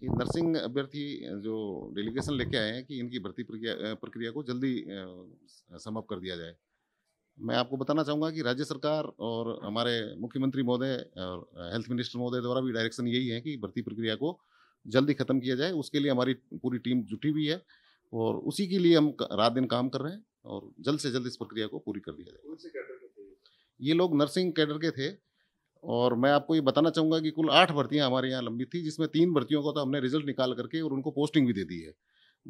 कि नर्सिंग अभ्यर्थी जो डेलीगेशन लेके आए हैं कि इनकी भर्ती प्रक्रिया प्रक्रिया को जल्दी समाप्त कर दिया जाए मैं आपको बताना चाहूँगा कि राज्य सरकार और हमारे मुख्यमंत्री महोदय और हेल्थ मिनिस्टर महोदय द्वारा भी डायरेक्शन यही है कि भर्ती प्रक्रिया को जल्दी ख़त्म किया जाए उसके लिए हमारी पूरी टीम जुटी हुई है और उसी के लिए हम रात दिन काम कर रहे हैं और जल्द से जल्द इस प्रक्रिया को पूरी कर दिया जाए ये लोग नर्सिंग कैडर के थे और मैं आपको ये बताना चाहूँगा कि कुल आठ भर्तियाँ हमारे यहाँ लंबी थी जिसमें तीन भर्तियों का तो हमने रिजल्ट निकाल करके और उनको पोस्टिंग भी दे दी है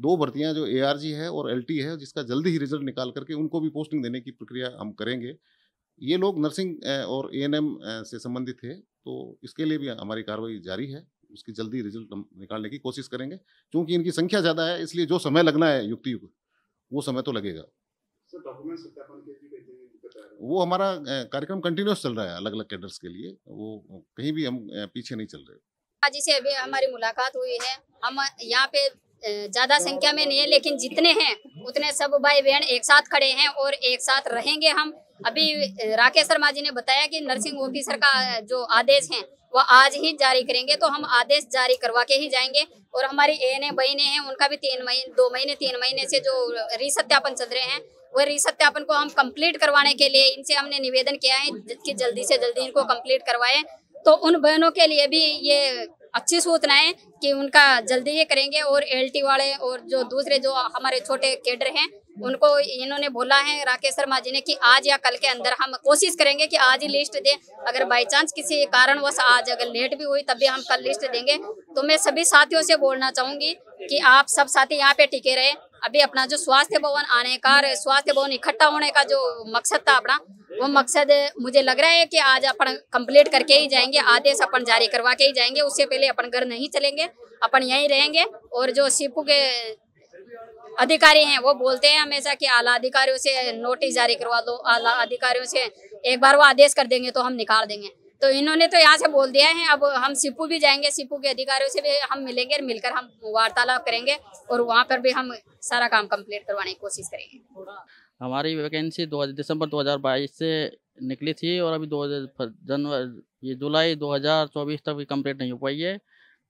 दो भर्तियाँ जो ए है और एल है जिसका जल्दी ही रिजल्ट निकाल करके उनको भी पोस्टिंग देने की प्रक्रिया हम करेंगे ये लोग नर्सिंग और ए से संबंधित थे तो इसके लिए भी हमारी कार्रवाई जारी है उसकी जल्दी रिजल्ट निकालने की कोशिश करेंगे क्योंकि इनकी संख्या ज़्यादा है इसलिए जो समय लगना है युक्ति वो समय तो लगेगा वो हमारा कार्यक्रम कंटिन्यूस चल रहा है अलग अलग कैडर्स के लिए वो कहीं भी हम पीछे नहीं चल रहे आज से अभी हमारी मुलाकात हुई है हम यहाँ पे ज्यादा संख्या में नहीं है लेकिन जितने हैं उतने सब भाई बहन एक साथ खड़े हैं और एक साथ रहेंगे हम अभी राकेश शर्मा जी ने बताया कि नर्सिंग ऑफिसर का जो आदेश है वो आज ही जारी करेंगे तो हम आदेश जारी करवा के ही जाएंगे और हमारी ए बहने हैं उनका भी तीन महीने दो महीने तीन महीने से जो रिसत्यापन चल रहे हैं और सत्यापन को हम कंप्लीट करवाने के लिए इनसे हमने निवेदन किया है कि जल्दी से जल्दी इनको कंप्लीट करवाएं तो उन बहनों के लिए भी ये अच्छी सूचना है कि उनका जल्दी ये करेंगे और एलटी वाले और जो दूसरे जो हमारे छोटे केडर हैं उनको इन्होंने बोला है राकेश शर्मा जी ने कि आज या कल के अंदर हम कोशिश करेंगे कि आज ही लिस्ट दें अगर बाई चांस किसी कारणवश आज अगर लेट भी हुई तब भी हम कल लिस्ट देंगे तो मैं सभी साथियों से बोलना चाहूँगी कि आप सब साथी यहाँ पे टिके रहे अभी अपना जो स्वास्थ्य भवन आने का स्वास्थ्य भवन इकट्ठा होने का जो मकसद था अपना वो मकसद मुझे लग रहा है कि आज अपन कंप्लीट करके ही जाएंगे आदेश अपन जारी करवा के ही जाएंगे उससे पहले अपन घर नहीं चलेंगे अपन यहीं रहेंगे और जो सीपू के अधिकारी हैं वो बोलते हैं हमेशा कि आला अधिकारियों से नोटिस जारी करवा दो आला अधिकारियों से एक बार वो आदेश कर देंगे तो हम निकाल देंगे तो इन्होंने तो यहाँ से बोल दिया है अब हम सिपू भी जाएंगे सिपू के अधिकारियों से भी हम मिलेंगे और मिलकर हम वार्तालाप करेंगे और वहाँ पर भी हम सारा काम कम्प्लीट करवाने की कोशिश करेंगे हमारी वैकेंसी दो दिसंबर 2022 से निकली थी और अभी दो जनवरी ये जुलाई 2024 तक भी कंप्लीट नहीं हो पाई है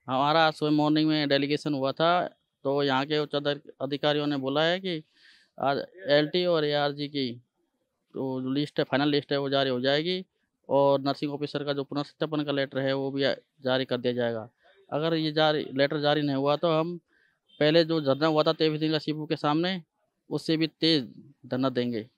हमारा सुबह मॉर्निंग में डेलीगेशन हुआ था तो यहाँ के उच्च अधिकारियों ने बोला है कि आज एलटी और एआरजी की तो लिस्ट है फाइनल लिस्ट है वो जारी हो जाएगी और नर्सिंग ऑफिसर का जो पुनर्सत्यापन का लेटर है वो भी जारी कर दिया जाएगा अगर ये जारी लेटर जारी नहीं हुआ तो हम पहले जो धरना हुआ था तेवी सिंह का शिपू के सामने उससे भी तेज़ धरना देंगे